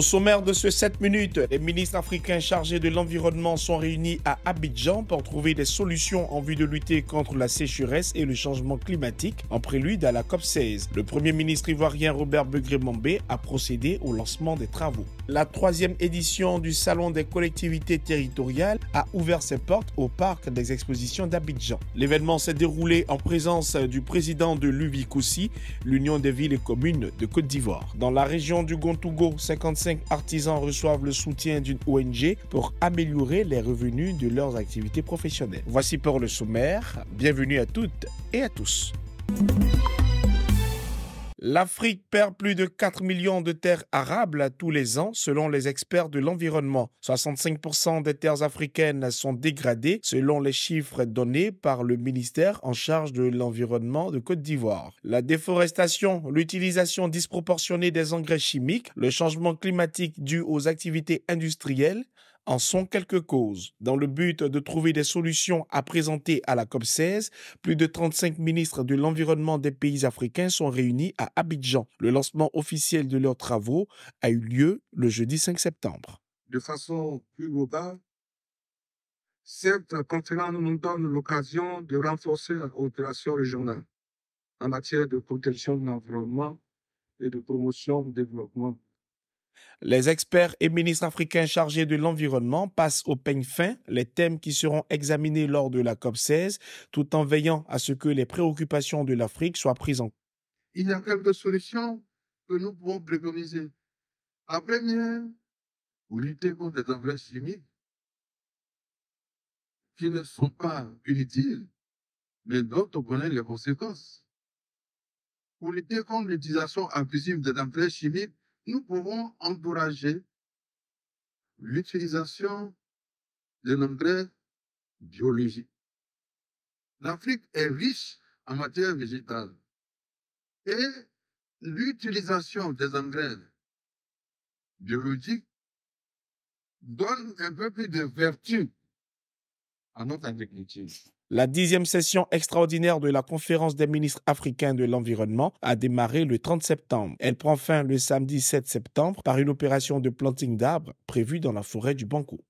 Au sommaire de ce 7 minutes, les ministres africains chargés de l'environnement sont réunis à Abidjan pour trouver des solutions en vue de lutter contre la sécheresse et le changement climatique en prélude à la COP16. Le premier ministre ivoirien Robert begré a procédé au lancement des travaux. La troisième édition du Salon des collectivités territoriales a ouvert ses portes au parc des expositions d'Abidjan. L'événement s'est déroulé en présence du président de l'UVICOUSI, l'Union des villes et communes de Côte d'Ivoire. Dans la région du Gontougo, 55 artisans reçoivent le soutien d'une ONG pour améliorer les revenus de leurs activités professionnelles. Voici pour le sommaire. Bienvenue à toutes et à tous. L'Afrique perd plus de 4 millions de terres arables tous les ans, selon les experts de l'environnement. 65% des terres africaines sont dégradées, selon les chiffres donnés par le ministère en charge de l'environnement de Côte d'Ivoire. La déforestation, l'utilisation disproportionnée des engrais chimiques, le changement climatique dû aux activités industrielles, en sont quelques causes. Dans le but de trouver des solutions à présenter à la COP16, plus de 35 ministres de l'environnement des pays africains sont réunis à Abidjan. Le lancement officiel de leurs travaux a eu lieu le jeudi 5 septembre. De façon plus globale, cette conférence nous donne l'occasion de renforcer la coopération régionale en matière de protection de l'environnement et de promotion du développement les experts et ministres africains chargés de l'environnement passent au peigne fin les thèmes qui seront examinés lors de la COP16, tout en veillant à ce que les préoccupations de l'Afrique soient prises en compte. Il y a quelques solutions que nous pouvons préconiser. La première, lutter contre les engrais chimiques qui ne sont pas inutiles, mais dont on connaît les conséquences. Pour lutter contre l'utilisation abusive des engrais chimiques nous pouvons encourager l'utilisation de l'engrais biologique. L'Afrique est riche en matière végétale et l'utilisation des engrais biologiques donne un peu plus de vertu à notre agriculture. La dixième session extraordinaire de la conférence des ministres africains de l'environnement a démarré le 30 septembre. Elle prend fin le samedi 7 septembre par une opération de planting d'arbres prévue dans la forêt du Banco.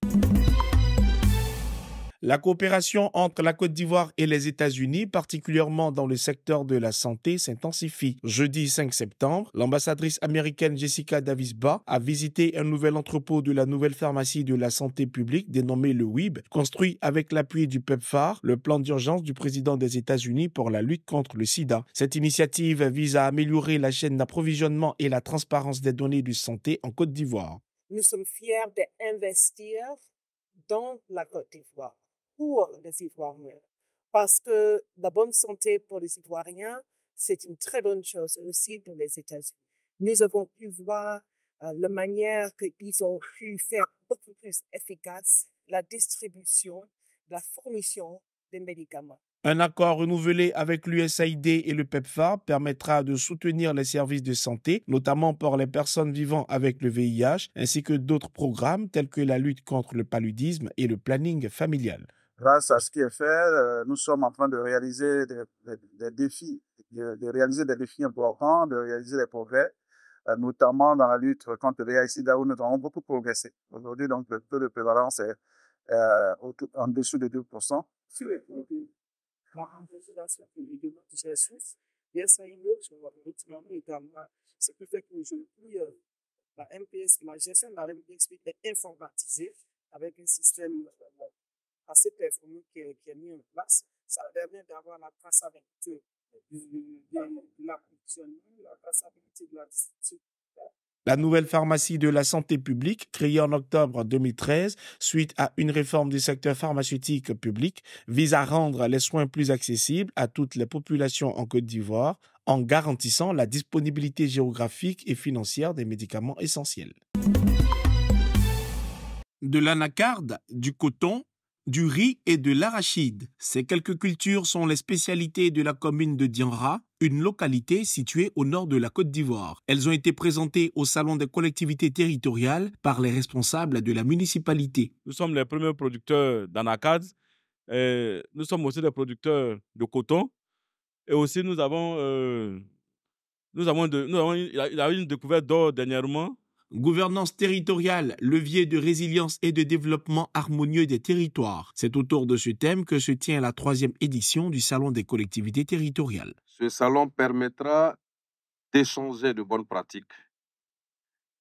La coopération entre la Côte d'Ivoire et les États-Unis, particulièrement dans le secteur de la santé, s'intensifie. Jeudi 5 septembre, l'ambassadrice américaine Jessica Davis-Ba a visité un nouvel entrepôt de la nouvelle pharmacie de la santé publique dénommée le WIB, construit avec l'appui du PEPFAR, le plan d'urgence du président des États-Unis pour la lutte contre le sida. Cette initiative vise à améliorer la chaîne d'approvisionnement et la transparence des données de santé en Côte d'Ivoire. Nous sommes fiers d'investir dans la Côte d'Ivoire pour les Ivoiriens. Parce que la bonne santé pour les Ivoiriens, c'est une très bonne chose aussi pour les États-Unis. Nous avons pu voir euh, la manière qu'ils ont pu faire beaucoup plus efficace la distribution, la fournition des médicaments. Un accord renouvelé avec l'USAID et le PEPFAR permettra de soutenir les services de santé, notamment pour les personnes vivant avec le VIH, ainsi que d'autres programmes tels que la lutte contre le paludisme et le planning familial grâce à ce qui est fait, euh, nous sommes en train de réaliser des, des, défis, de, réaliser des défis importants, de réaliser des progrès, euh, notamment dans la lutte contre le VIH-Sida où nous avons beaucoup progressé. Aujourd'hui, donc, le taux de prévalence est euh, en dessous de 2 Si oui, en la représentation de je ce qui fait qu'aujourd'hui, la MPS, la gestion de la MPS est informatisée avec un système la la nouvelle pharmacie de la santé publique, créée en octobre 2013 suite à une réforme du secteur pharmaceutique public, vise à rendre les soins plus accessibles à toutes les populations en Côte d'Ivoire en garantissant la disponibilité géographique et financière des médicaments essentiels. De l'anacarde, du coton, du riz et de l'arachide. Ces quelques cultures sont les spécialités de la commune de Dianra, une localité située au nord de la Côte d'Ivoire. Elles ont été présentées au Salon des collectivités territoriales par les responsables de la municipalité. Nous sommes les premiers producteurs d'anacades. Nous sommes aussi des producteurs de coton. Et aussi, nous avons, euh, nous avons, nous avons il y a une découverte d'or dernièrement Gouvernance territoriale, levier de résilience et de développement harmonieux des territoires. C'est autour de ce thème que se tient la troisième édition du Salon des collectivités territoriales. Ce salon permettra d'échanger de bonnes pratiques,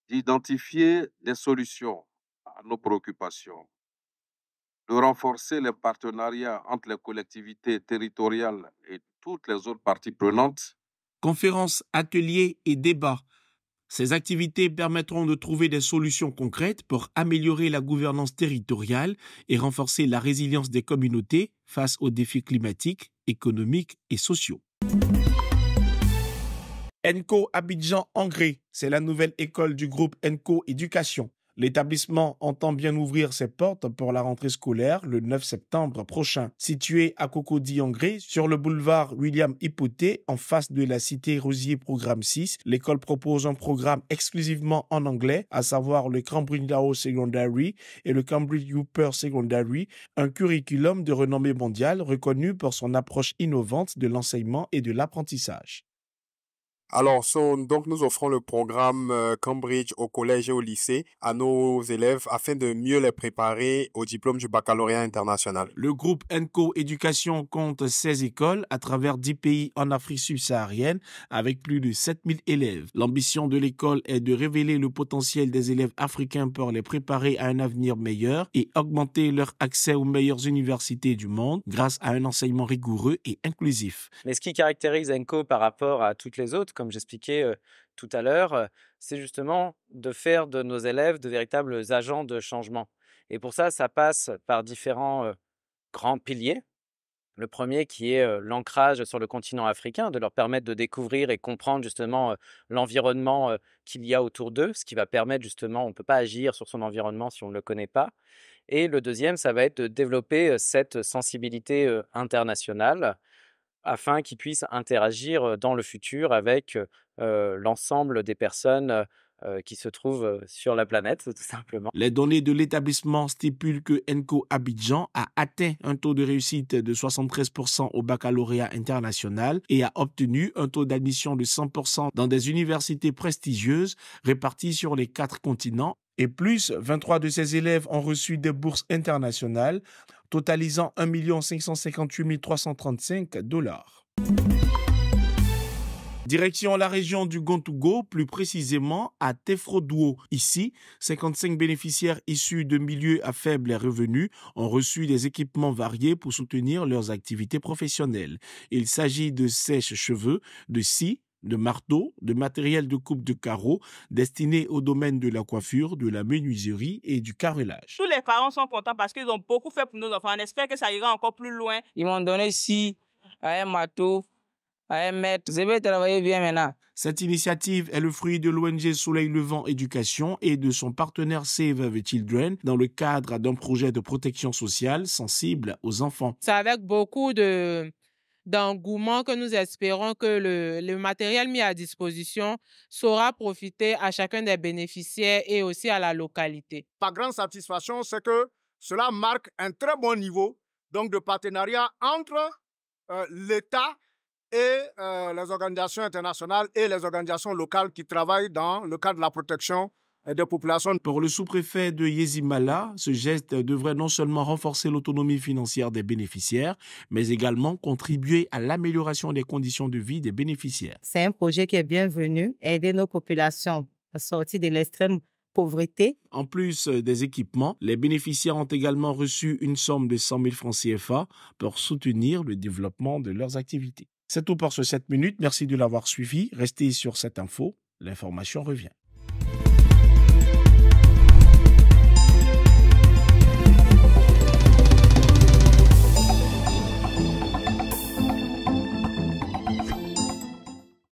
d'identifier des solutions à nos préoccupations, de renforcer les partenariats entre les collectivités territoriales et toutes les autres parties prenantes. Conférences, ateliers et débats ces activités permettront de trouver des solutions concrètes pour améliorer la gouvernance territoriale et renforcer la résilience des communautés face aux défis climatiques, économiques et sociaux. ENCO Abidjan c'est la nouvelle école du groupe ENCO Éducation. L'établissement entend bien ouvrir ses portes pour la rentrée scolaire le 9 septembre prochain. Situé à cocody en sur le boulevard William Hippoté, en face de la cité Rosier Programme 6, l'école propose un programme exclusivement en anglais, à savoir le Cambridge Lao Secondary et le Cambridge Upper Secondary, un curriculum de renommée mondiale reconnu pour son approche innovante de l'enseignement et de l'apprentissage. Alors, donc nous offrons le programme euh, Cambridge au collège et au lycée à nos élèves afin de mieux les préparer au diplôme du baccalauréat international. Le groupe ENCO Éducation compte 16 écoles à travers 10 pays en Afrique subsaharienne avec plus de 7000 élèves. L'ambition de l'école est de révéler le potentiel des élèves africains pour les préparer à un avenir meilleur et augmenter leur accès aux meilleures universités du monde grâce à un enseignement rigoureux et inclusif. Mais ce qui caractérise ENCO par rapport à toutes les autres, comme j'expliquais tout à l'heure, c'est justement de faire de nos élèves de véritables agents de changement. Et pour ça, ça passe par différents grands piliers. Le premier qui est l'ancrage sur le continent africain, de leur permettre de découvrir et comprendre justement l'environnement qu'il y a autour d'eux, ce qui va permettre justement, on ne peut pas agir sur son environnement si on ne le connaît pas. Et le deuxième, ça va être de développer cette sensibilité internationale afin qu'ils puissent interagir dans le futur avec l'ensemble des personnes qui se trouvent sur la planète, tout simplement. Les données de l'établissement stipulent que ENCO Abidjan a atteint un taux de réussite de 73% au baccalauréat international et a obtenu un taux d'admission de 100% dans des universités prestigieuses réparties sur les quatre continents. Et plus, 23 de ses élèves ont reçu des bourses internationales, totalisant 1 558 335 dollars. Direction la région du Gontougo, plus précisément à Tefrodouo. Ici, 55 bénéficiaires issus de milieux à faible revenu ont reçu des équipements variés pour soutenir leurs activités professionnelles. Il s'agit de sèche-cheveux, de scies, de marteaux, de matériel de coupe de carreaux destiné au domaine de la coiffure, de la menuiserie et du carrelage. Tous les parents sont contents parce qu'ils ont beaucoup fait pour nos enfants. On espère que ça ira encore plus loin. Ils m'ont donné ici un marteau, un mètre. Je vais travailler bien maintenant. Cette initiative est le fruit de l'ONG Soleil Levant Éducation et de son partenaire Save the Children dans le cadre d'un projet de protection sociale sensible aux enfants. C'est avec beaucoup de d'engouement que nous espérons que le, matériel mis à disposition saura profiter à chacun des bénéficiaires et aussi à la localité. Pas grande satisfaction, c'est que cela marque un très bon niveau donc de partenariat entre euh, l'État et euh, les organisations internationales et les organisations locales qui travaillent dans le cadre de la protection pour le sous-préfet de Yezimala, ce geste devrait non seulement renforcer l'autonomie financière des bénéficiaires, mais également contribuer à l'amélioration des conditions de vie des bénéficiaires. C'est un projet qui est bienvenu, aider nos populations à sortir de l'extrême pauvreté. En plus euh, des équipements, les bénéficiaires ont également reçu une somme de 100 000 francs CFA pour soutenir le développement de leurs activités. C'est tout pour ce 7 minutes. Merci de l'avoir suivi. Restez sur cette info. L'information revient.